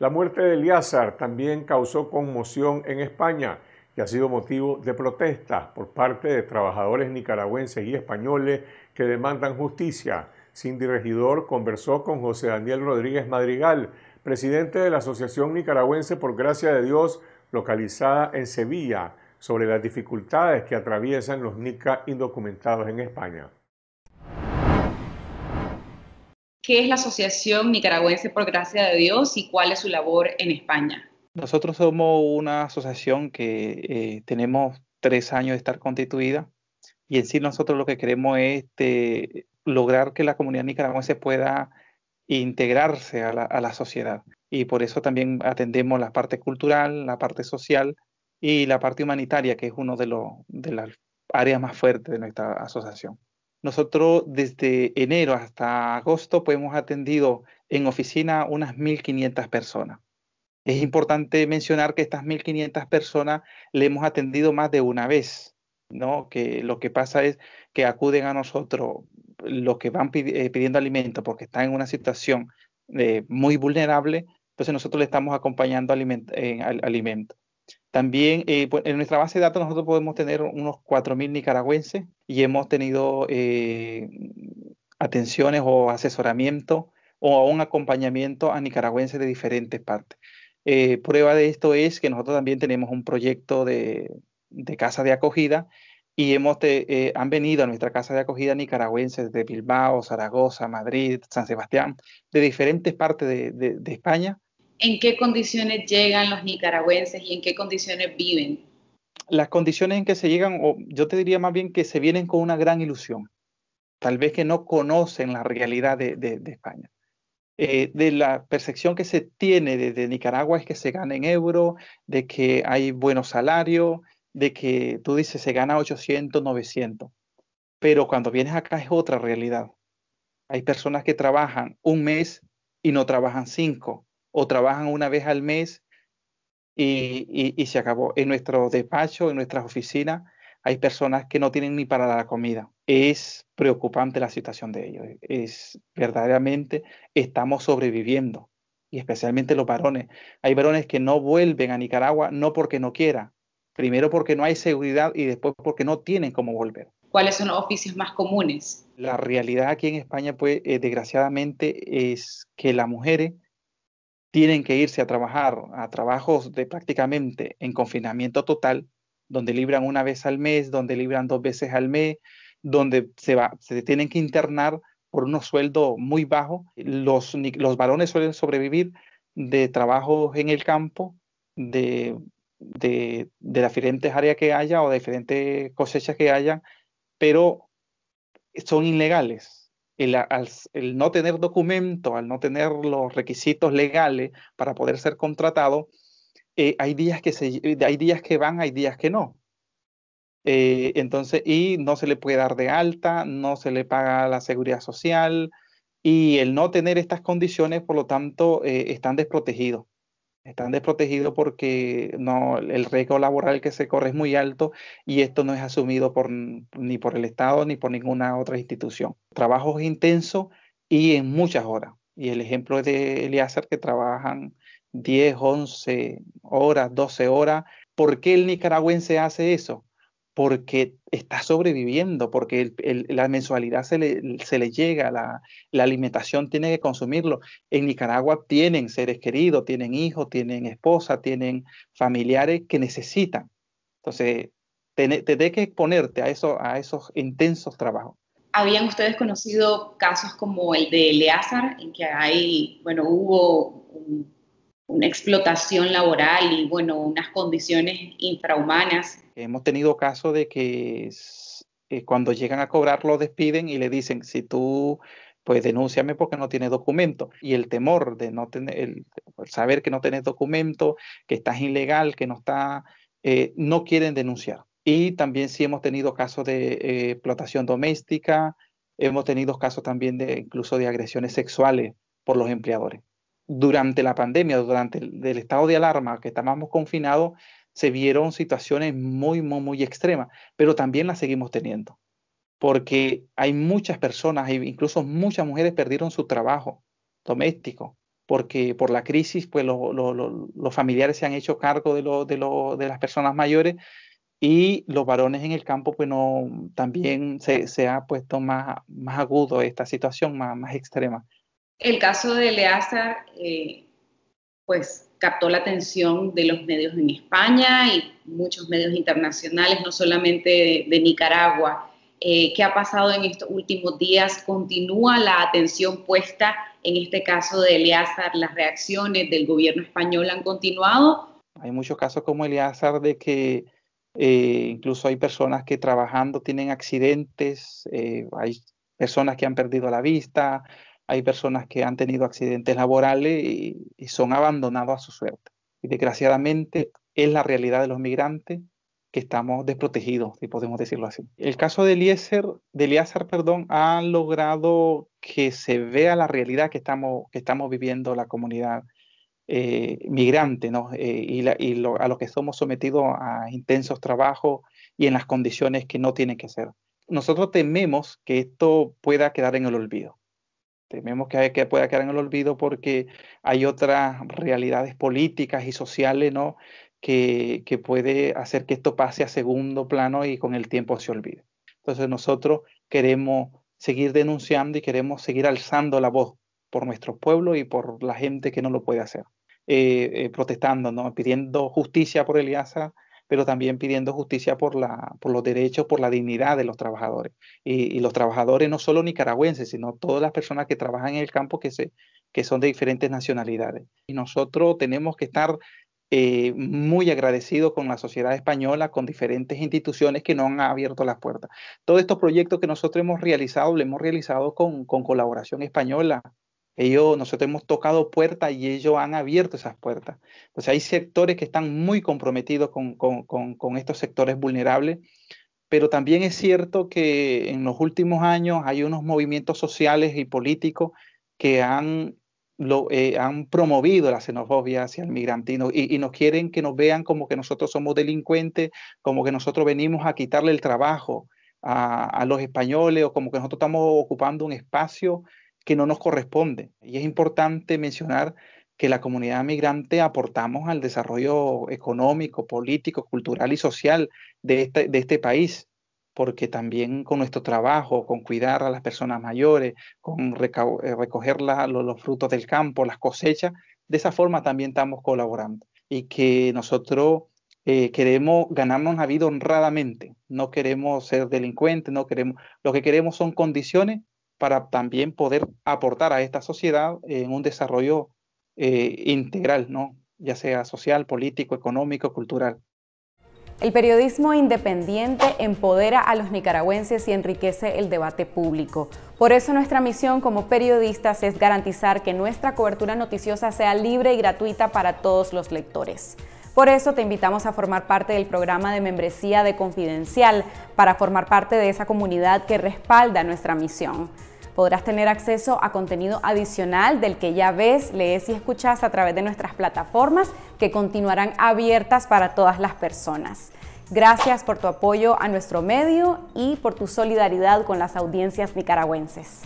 La muerte de Eliázar también causó conmoción en España y ha sido motivo de protestas por parte de trabajadores nicaragüenses y españoles que demandan justicia. Cindy Regidor conversó con José Daniel Rodríguez Madrigal, presidente de la Asociación Nicaragüense por Gracia de Dios, localizada en Sevilla, sobre las dificultades que atraviesan los nica indocumentados en España. ¿Qué es la Asociación Nicaragüense por Gracia de Dios y cuál es su labor en España? Nosotros somos una asociación que eh, tenemos tres años de estar constituida y en sí nosotros lo que queremos es este, lograr que la comunidad nicaragüense pueda integrarse a la, sociedad. Y por eso también atendemos la parte cultural, la parte social y la parte humanitaria, que es uno de, los de las áreas más fuertes de nuestra asociación. Nosotros desde enero hasta agosto pues, hemos atendido en oficina unas 1.500 personas. Es importante mencionar que estas 1.500 personas le hemos atendido más de una vez, ¿no? Que lo que pasa es que acuden a nosotros los que van eh, pidiendo alimento porque están en una situación eh, muy vulnerable, entonces nosotros le estamos acompañando eh, alimento. También eh, pues, en nuestra base de datos nosotros podemos tener unos 4.000 nicaragüenses y hemos tenido eh, atenciones o asesoramiento o un acompañamiento a nicaragüenses de diferentes partes. Eh, prueba de esto es que nosotros también tenemos un proyecto de, casa de acogida y hemos han venido a nuestra casa de acogida nicaragüenses de Bilbao, Zaragoza, Madrid, San Sebastián, de diferentes partes de España en qué condiciones llegan los nicaragüenses y en qué condiciones viven. Las condiciones en que se llegan, o yo te diría más bien que se vienen con una gran ilusión, tal vez que no conocen la realidad de, España. Eh, de la percepción que se tiene desde de Nicaragua es que se gana en euro, de que hay buenos salarios, de que tú dices se gana 800, 900. Pero cuando vienes acá es otra realidad. Hay personas que trabajan un mes y no trabajan cinco o trabajan una vez al mes y, se acabó. En nuestro despacho, en nuestras oficinas, hay personas que no tienen ni para la comida. Es preocupante la situación de ellos. Es verdaderamente estamos sobreviviendo y especialmente los varones. Hay varones que no vuelven a Nicaragua no porque no quieran, primero porque no hay seguridad y después porque no tienen cómo volver. ¿Cuáles son los oficios más comunes? La realidad aquí en España, pues, eh, desgraciadamente, es que las mujeres tienen que irse a trabajar a trabajos de prácticamente en confinamiento total, donde libran una vez al mes, donde libran dos veces al mes, donde se, va, se tienen que internar por unos sueldos muy bajos. Los, varones suelen sobrevivir de trabajos en el campo, de, de las diferentes áreas que haya o de diferentes cosechas que haya, pero son ilegales, el, no tener documento, al no tener los requisitos legales para poder ser contratado, eh, hay, días que se, eh, hay días que van, hay días que no. Eh, entonces, y no se le puede dar de alta, no se le paga la seguridad social, y el no tener estas condiciones, por lo tanto, están desprotegidos. Están desprotegidos porque no, el riesgo laboral que se corre es muy alto y esto no es asumido por, ni por el Estado ni por ninguna otra institución. Trabajos intensos y en muchas horas. Y el ejemplo es de Eliasar, que trabajan 10, 11 horas, 12 horas. ¿Por qué el nicaragüense hace eso? porque está sobreviviendo, porque la mensualidad se le, llega, la, alimentación tiene que consumirlo. En Nicaragua tienen seres queridos, tienen hijos, tienen esposa, tienen familiares que necesitan. Entonces, te te que exponerte a, a esos intensos trabajos. ¿Habían ustedes conocido casos como el de Eleazar, en que hay, bueno, hubo un una explotación laboral y bueno, unas condiciones infrahumanas. Hemos tenido casos de que eh, cuando llegan a cobrar lo despiden y le dicen, si tú, pues denúnciame porque no tienes documento. Y el temor de no tener, el, saber que no tienes documento, que estás ilegal, que no está, eh, no quieren denunciar. Y también sí hemos tenido casos de eh, explotación doméstica, hemos tenido casos también de incluso de agresiones sexuales por los empleadores durante la pandemia, durante el, estado de alarma, que estábamos confinados, se vieron situaciones muy, muy, muy extremas, pero también las seguimos teniendo, porque hay muchas personas, incluso muchas mujeres perdieron su trabajo doméstico, porque por la crisis, pues los familiares se han hecho cargo de, las personas mayores y los varones en el campo, pues también se, se ha puesto más, más agudo esta situación, más extrema. El caso de Eleazar, eh, pues captó la atención de los medios en España y muchos medios internacionales, no solamente de, Nicaragua. Eh, ¿Qué ha pasado en estos últimos días? ¿Continúa la atención puesta en este caso de Eleazar? ¿Las reacciones del gobierno español han continuado? Hay muchos casos como Eleazar de que eh, incluso hay personas que trabajando tienen accidentes, hay personas que han perdido la vista, hay personas que han tenido accidentes laborales y, son abandonados a su suerte. Y desgraciadamente es la realidad de los migrantes que estamos desprotegidos, si podemos decirlo así. El caso de Eliezer, de perdón, ha logrado que se vea la realidad que estamos, viviendo la comunidad eh, migrante eh, y, lo, a los que somos sometidos a intensos trabajos y en las condiciones que no tienen que ser. Nosotros tememos que esto pueda quedar en el olvido Tememos que, que pueda quedar en el olvido porque hay otras realidades políticas y sociales, Que, que puede hacer que esto pase a segundo plano y con el tiempo se olvide. Entonces nosotros queremos seguir denunciando y queremos seguir alzando la voz por nuestro pueblo y por la gente que no lo puede hacer, eh, eh, protestando, ¿no? pidiendo justicia por Eliasa pero también pidiendo justicia por, por los derechos, por la dignidad de los trabajadores. Y, los trabajadores no solo nicaragüenses, sino todas las personas que trabajan en el campo que, se, que son de diferentes nacionalidades. Y nosotros tenemos que estar eh, muy agradecidos con la sociedad española, con diferentes instituciones que nos han abierto las puertas. Todos estos proyectos que nosotros hemos realizado, lo hemos realizado con, con colaboración española, ellos, nosotros hemos tocado puertas y ellos han abierto esas puertas. Entonces hay sectores que están muy comprometidos con, estos sectores vulnerables, pero también es cierto que en los últimos años hay unos movimientos sociales y políticos que han, lo, eh, han promovido la xenofobia hacia el migrante y, nos quieren que nos vean como que nosotros somos delincuentes, como que nosotros venimos a quitarle el trabajo a, a los españoles o como que nosotros estamos ocupando un espacio que no nos corresponde. Y es importante mencionar que la comunidad migrante aportamos al desarrollo económico, político, cultural y social de este, este país, porque también con nuestro trabajo, con cuidar a las personas mayores, con eh, recoger los, frutos del campo, las cosechas, de esa forma también estamos colaborando. Y que nosotros eh, queremos ganarnos la vida honradamente, no queremos ser delincuentes, no queremos, lo que queremos son condiciones para también poder aportar a esta sociedad en un desarrollo eh, integral, ya sea social, político, económico, cultural. El periodismo independiente empodera a los nicaragüenses y enriquece el debate público. Por eso nuestra misión como periodistas es garantizar que nuestra cobertura noticiosa sea libre y gratuita para todos los lectores. Por eso te invitamos a formar parte del programa de membresía de Confidencial para formar parte de esa comunidad que respalda nuestra misión. Podrás tener acceso a contenido adicional del que ya ves, lees y escuchas a través de nuestras plataformas que continuarán abiertas para todas las personas. Gracias por tu apoyo a nuestro medio y por tu solidaridad con las audiencias nicaragüenses.